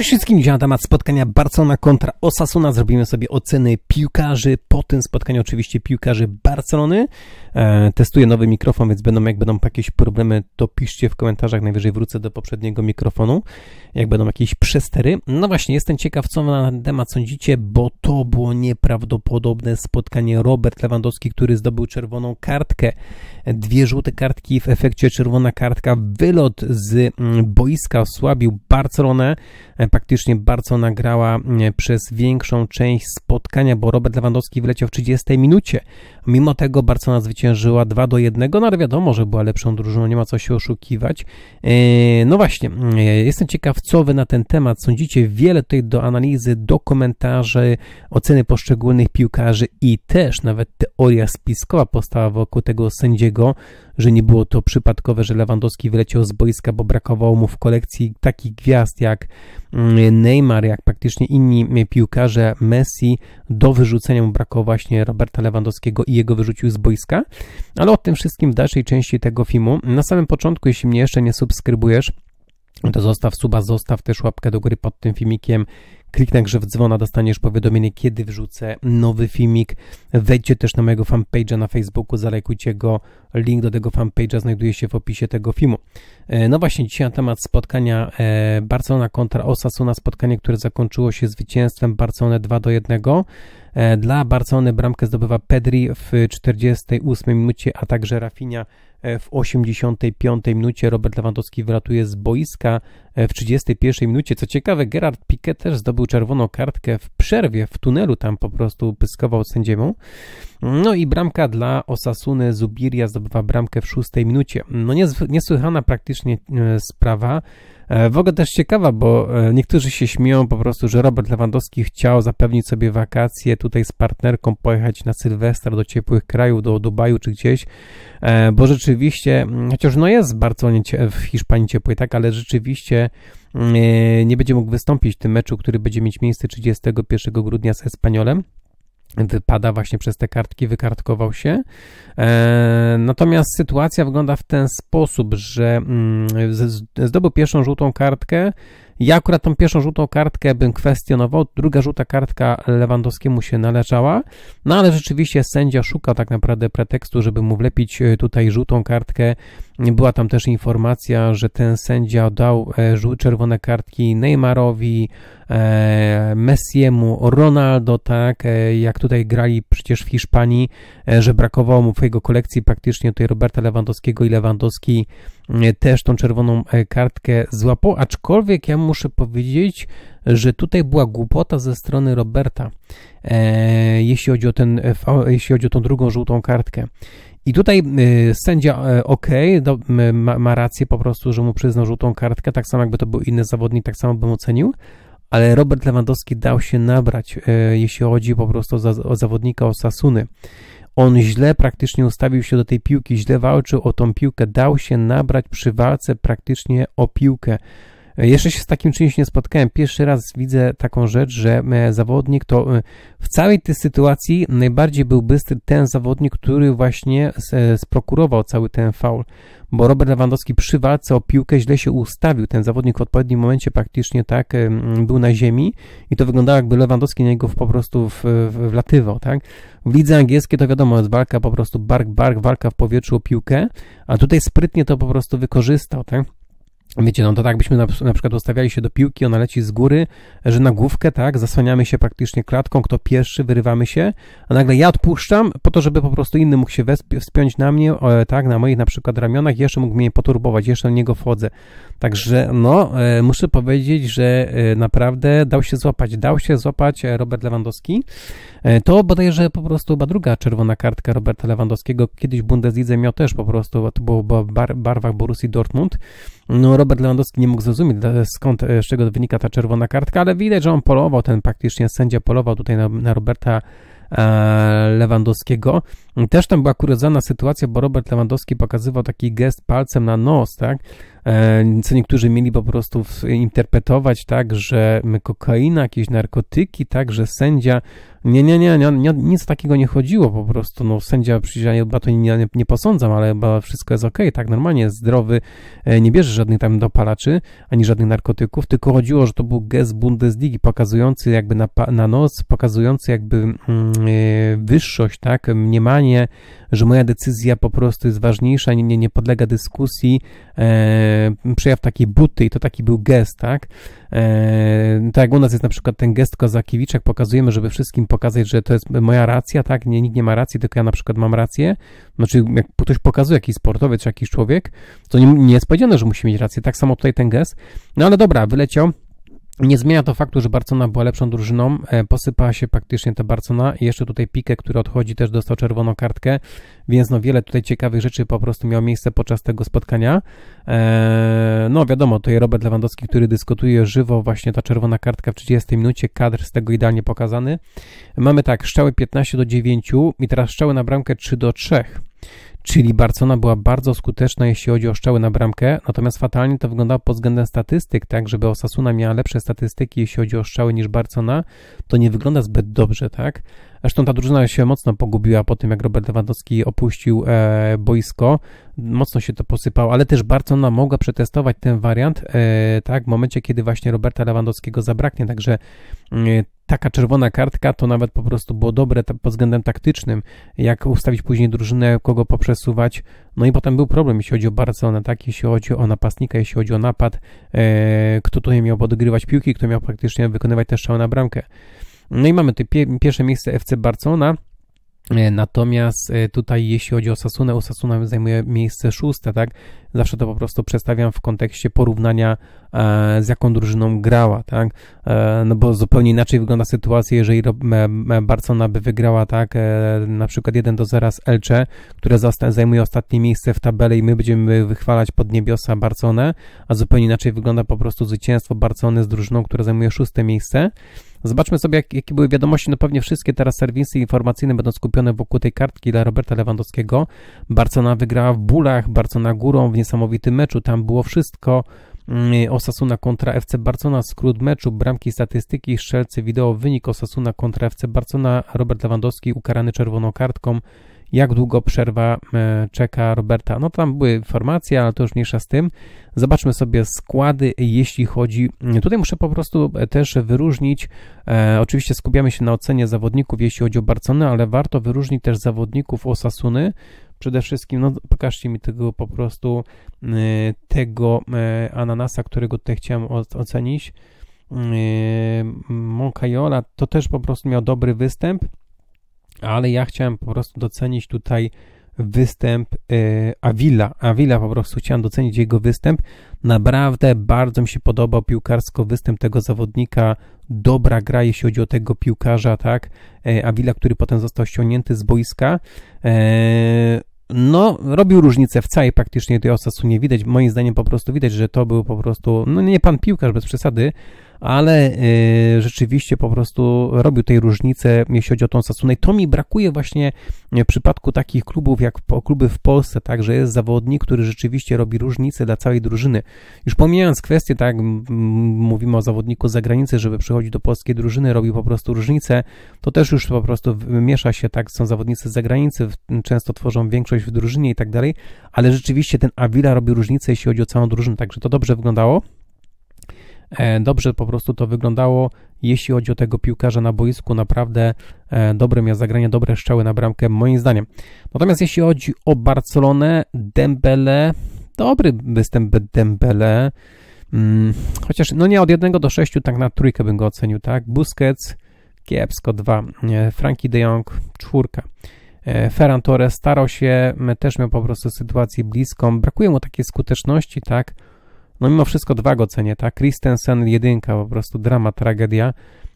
Cześć wszystkim, dzisiaj na temat spotkania Barcelona kontra Osasuna zrobimy sobie oceny piłkarzy, po tym spotkaniu oczywiście piłkarzy Barcelony. E, testuję nowy mikrofon, więc będą, jak będą jakieś problemy, to piszcie w komentarzach, najwyżej wrócę do poprzedniego mikrofonu, jak będą jakieś przestery. No właśnie, jestem ciekaw, co na ten temat sądzicie, bo to było nieprawdopodobne spotkanie Robert Lewandowski, który zdobył czerwoną kartkę, dwie żółte kartki, w efekcie czerwona kartka, wylot z mm, boiska osłabił Barcelonę, praktycznie bardzo nagrała e, przez większą część spotkania, bo Robert Lewandowski wleciał w 30 minucie. Mimo tego Barcelona zwyciężyła 2 do 1, no ale wiadomo, że była lepszą drużyną, nie ma co się oszukiwać. E, no właśnie, e, jestem ciekaw, co wy na ten temat sądzicie. Wiele tutaj do analizy, do komentarzy, oceny poszczególnych piłkarzy i też nawet teoria spiskowa powstała wokół tego sędziego, że nie było to przypadkowe, że Lewandowski wyleciał z boiska, bo brakowało mu w kolekcji takich gwiazd jak mm, Neymar, jak praktycznie inni piłkarze Messi. Do wyrzucenia mu brakowało właśnie Roberta Lewandowskiego i jego wyrzucił z boiska. Ale o tym wszystkim w dalszej części tego filmu. Na samym początku, jeśli mnie jeszcze nie subskrybujesz, to zostaw suba, zostaw też łapkę do góry pod tym filmikiem. Kliknij grze w dzwona, dostaniesz powiadomienie, kiedy wrzucę nowy filmik. Wejdźcie też na mojego fanpage'a na Facebooku, zalajkujcie go, Link do tego fanpage'a znajduje się w opisie tego filmu. E, no właśnie, dzisiaj na temat spotkania e, Barcelona kontra Osasuna, spotkanie, które zakończyło się zwycięstwem Barcelony 2 do 1. E, dla Barcelony bramkę zdobywa Pedri w 48 minucie, a także Rafinha w 85 minucie. Robert Lewandowski wylatuje z boiska w 31 minucie. Co ciekawe, Gerard Piquet też zdobył czerwoną kartkę w przerwie, w tunelu tam po prostu pyskował sędziemu. No i bramka dla Osasuny Zubiria zdobywa bramkę w szóstej minucie. No niesłychana praktycznie e, sprawa. E, w ogóle też ciekawa, bo e, niektórzy się śmieją po prostu, że Robert Lewandowski chciał zapewnić sobie wakacje tutaj z partnerką, pojechać na Sylwester do ciepłych krajów, do Dubaju czy gdzieś, bo rzeczywiście, chociaż no jest bardzo w Hiszpanii ciepłej, tak, ale rzeczywiście nie będzie mógł wystąpić w tym meczu, który będzie mieć miejsce 31 grudnia z Espaniolem wypada właśnie przez te kartki, wykartkował się. E, natomiast sytuacja wygląda w ten sposób, że mm, zdobył pierwszą żółtą kartkę, ja akurat tą pierwszą żółtą kartkę bym kwestionował, druga żółta kartka Lewandowskiemu się należała, no ale rzeczywiście sędzia szuka tak naprawdę pretekstu, żeby mu wlepić e, tutaj żółtą kartkę. Była tam też informacja, że ten sędzia dał e, czerwone kartki Neymarowi, e, Messiemu, Ronaldo, tak, jak tutaj grali przecież w Hiszpanii, że brakowało mu w jego kolekcji praktycznie tutaj Roberta Lewandowskiego i Lewandowski też tą czerwoną e, kartkę złapał, aczkolwiek ja muszę powiedzieć, że tutaj była głupota ze strony Roberta, e, jeśli chodzi o, ten, e, jeśli chodzi o tą drugą żółtą kartkę. I tutaj sędzia ok, do, ma, ma, rację po prostu, że mu przyznał żółtą kartkę, tak samo jakby to był inny zawodnik, tak samo bym ocenił, ale Robert Lewandowski dał się nabrać, jeśli chodzi po prostu o, zawodnika o Sasuny. On źle praktycznie ustawił się do tej piłki, źle walczył o tą piłkę, dał się nabrać przy walce praktycznie o piłkę. Jeszcze się z takim czymś nie spotkałem. Pierwszy raz widzę taką rzecz, że e, zawodnik to e, w całej tej sytuacji najbardziej był bystry ten zawodnik, który właśnie e, sprokurował cały ten faul, bo Robert Lewandowski przy walce o piłkę źle się ustawił. Ten zawodnik w odpowiednim momencie praktycznie tak był na ziemi i to wyglądało jakby Lewandowski na niego po prostu w, w, wlatywał, tak? W lidze angielskiej to wiadomo, jest walka po prostu bark-bark, walka w powietrzu o piłkę, a tutaj sprytnie to po prostu wykorzystał, tak? Wiecie, no to tak byśmy na, na, przykład ustawiali się do piłki, ona leci z góry, że na główkę, tak, zasłaniamy się praktycznie klatką, kto pierwszy, wyrywamy się, a nagle ja odpuszczam po to, żeby po prostu inny mógł się wesp- wspiąć na mnie, e, tak, na moich na przykład ramionach, jeszcze mógł mnie poturbować, jeszcze na niego wchodzę. Także, no, e, muszę powiedzieć, że e, naprawdę dał się złapać, dał się złapać e, Robert Lewandowski. E, to bodajże po prostu była druga czerwona kartka Roberta Lewandowskiego. Kiedyś Bundeslidze miał też po prostu, to było w bar, barwach Borussii Dortmund. No, Robert Lewandowski nie mógł zrozumieć skąd, e, z czego wynika ta czerwona kartka, ale widać, że on polował, ten praktycznie sędzia polował tutaj na, na Roberta e, Lewandowskiego. Też tam była kuriozalna sytuacja, bo Robert Lewandowski pokazywał taki gest palcem na nos, tak? E, co niektórzy mieli po prostu interpretować tak, że kokaina, jakieś narkotyki, tak, że sędzia nie, nie, nie, nie, nie nic takiego nie chodziło po prostu, no sędzia przyjrzał, ja chyba to nie, nie, posądzam, ale chyba wszystko jest okej, okay, tak, normalnie zdrowy, e, nie bierze żadnych tam dopalaczy, ani żadnych narkotyków, tylko chodziło, że to był gest Bundesligi pokazujący jakby na, na nos, pokazujący jakby mm, e, wyższość, tak, mniemanie, że moja decyzja po prostu jest ważniejsza, nie, nie, nie podlega dyskusji, e, E, przejaw takiej buty i to taki był gest, tak? E, tak jak u nas jest na przykład ten gest Kozakiewicz, jak pokazujemy, żeby wszystkim pokazać, że to jest moja racja, tak? Nie, nikt nie ma racji, tylko ja na przykład mam rację. Znaczy, jak ktoś pokazuje jakiś sportowiec czy jakiś człowiek, to nie, nie jest powiedziane, że musi mieć rację. Tak samo tutaj ten gest. No ale dobra, wyleciał. Nie zmienia to faktu, że Barcona była lepszą drużyną. E, posypała się praktycznie ta Barcona jeszcze tutaj Pikę, który odchodzi, też dostał czerwoną kartkę, więc no wiele tutaj ciekawych rzeczy po prostu miało miejsce podczas tego spotkania. E, no wiadomo, to jest Robert Lewandowski, który dyskutuje żywo, właśnie ta czerwona kartka w 30 minucie, kadr z tego idealnie pokazany. Mamy tak, szczały 15 do 9 i teraz szczały na bramkę 3 do 3. Czyli Barcona była bardzo skuteczna, jeśli chodzi o strzały na bramkę, natomiast fatalnie to wyglądało pod względem statystyk, tak, żeby Osasuna miała lepsze statystyki, jeśli chodzi o strzały niż Barcona, to nie wygląda zbyt dobrze, tak? Zresztą ta drużyna się mocno pogubiła po tym, jak Robert Lewandowski opuścił e, boisko, mocno się to posypało, ale też Barcona mogła przetestować ten wariant, e, tak, w momencie, kiedy właśnie Roberta Lewandowskiego zabraknie, także e, taka czerwona kartka to nawet po prostu było dobre pod względem taktycznym, jak ustawić później drużynę, kogo poprzesuwać. No i potem był problem, jeśli chodzi o Barcelonę, tak, jeśli chodzi o napastnika, jeśli chodzi o napad, e, kto tutaj miał podgrywać piłki, kto miał praktycznie wykonywać te strzały na bramkę. No i mamy tutaj pierwsze miejsce FC Barcelona. E, natomiast e, tutaj, jeśli chodzi o Sasunę, Osasuna zajmuje miejsce szóste, tak? Zawsze to po prostu przedstawiam w kontekście porównania E, z jaką drużyną grała, tak? E, no bo zupełnie inaczej wygląda sytuacja, jeżeli Barcelona by wygrała, tak, e, na przykład 1 do 0 z Elche, które zajmuje ostatnie miejsce w tabeli i my będziemy wychwalać pod niebiosa Barcelonę, a zupełnie inaczej wygląda po prostu zwycięstwo Barcelony z drużyną, która zajmuje szóste miejsce. Zobaczmy sobie, jak, jakie były wiadomości. No pewnie wszystkie teraz serwisy informacyjne będą skupione wokół tej kartki dla Roberta Lewandowskiego. Barcelona wygrała w bólach, Barcelona górą w niesamowitym meczu. Tam było wszystko. Mm, y, Osasuna kontra FC Barcona, skrót meczu, bramki, statystyki, strzelcy, wideo, wynik Osasuna kontra FC Barcona, Robert Lewandowski ukarany czerwoną kartką, jak długo przerwa e, czeka Roberta. No tam były informacje, ale to już mniejsza z tym. Zobaczmy sobie składy, jeśli chodzi. Mm, tutaj muszę po prostu e, też wyróżnić. E, oczywiście skupiamy się na ocenie zawodników, jeśli chodzi o Barcony, ale warto wyróżnić też zawodników Osasuny, przede wszystkim, no pokażcie mi tego po prostu, y, tego y, ananasa, którego tutaj chciałem ocenić. Y, Moncayola to też po prostu miał dobry występ, ale ja chciałem po prostu docenić tutaj występ Avila. Avila po prostu chciałem docenić jego występ. Naprawdę bardzo mi się podobał piłkarsko występ tego zawodnika. Dobra gra, jeśli chodzi o tego piłkarza, tak? Avila, który potem został ściągnięty z boiska no, robił różnicę w całej praktycznie tej Osasunie. Widać, moim zdaniem po prostu widać, że to był po prostu, no nie pan piłkarz bez przesady, ale y, rzeczywiście po prostu robił tej różnicę, jeśli chodzi o tą stosunek. to mi brakuje właśnie w y, przypadku takich klubów, jak kluby w Polsce, tak, że jest zawodnik, który rzeczywiście robi różnicę dla całej drużyny. Już pomijając kwestię, tak, mówimy o zawodniku z zagranicy, żeby przychodzić do polskiej drużyny, robił po prostu różnicę, to też już po prostu miesza się, tak, są zawodnicy z zagranicy, często tworzą większość w drużynie i tak dalej, ale rzeczywiście ten Avila robi różnicę, jeśli chodzi o całą drużynę, także to dobrze wyglądało. E, dobrze po prostu to wyglądało, jeśli chodzi o tego piłkarza na boisku, naprawdę e, dobre miał zagranie, dobre strzały na bramkę, moim zdaniem. Natomiast jeśli chodzi o Barcelonę, Dembele, dobry występ Dembele, mm, chociaż no nie od jednego do sześciu tak na trójkę bym go ocenił, tak? Busquets, kiepsko 2, e, Franky de Jong, czwórka. Ferran Torres starał się, też miał po prostu sytuację bliską, brakuje mu takiej skuteczności, tak? No mimo wszystko dwa go cenię, ta Christensen jedynka, po prostu drama, tragedia.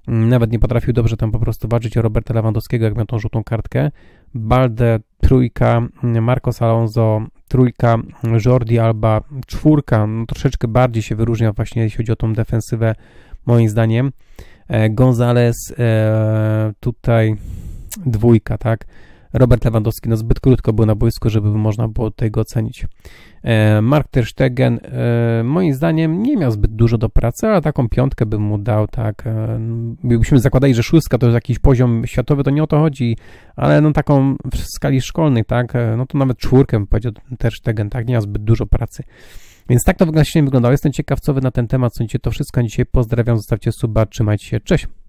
Mm, nawet nie potrafił dobrze tam po prostu walczyć o Roberta Lewandowskiego, jak miał tą żółtą kartkę. Balde trójka, mm, Marcos Alonso trójka, Jordi Alba czwórka, no, troszeczkę bardziej się wyróżnia właśnie jeśli chodzi o tą defensywę moim zdaniem. E, Gonzales e, tutaj dwójka, tak? Robert Lewandowski no zbyt krótko był na boisku, żeby można było tego ocenić. E, Mark Ter Stegen e, moim zdaniem nie miał zbyt dużo do pracy, ale taką piątkę bym mu dał, tak. E, Byśmy zakładali, że szóstka to jest jakiś poziom światowy, to nie o to chodzi, ale no taką w skali szkolnej, tak, no to nawet czwórkę bym powiedział Ter Stegen, tak, nie miał zbyt dużo pracy. Więc tak to właśnie wyglądało. Jestem ciekaw, co wy na ten temat sądzicie. To wszystko dzisiaj. Pozdrawiam, zostawcie suba, trzymajcie się, cześć!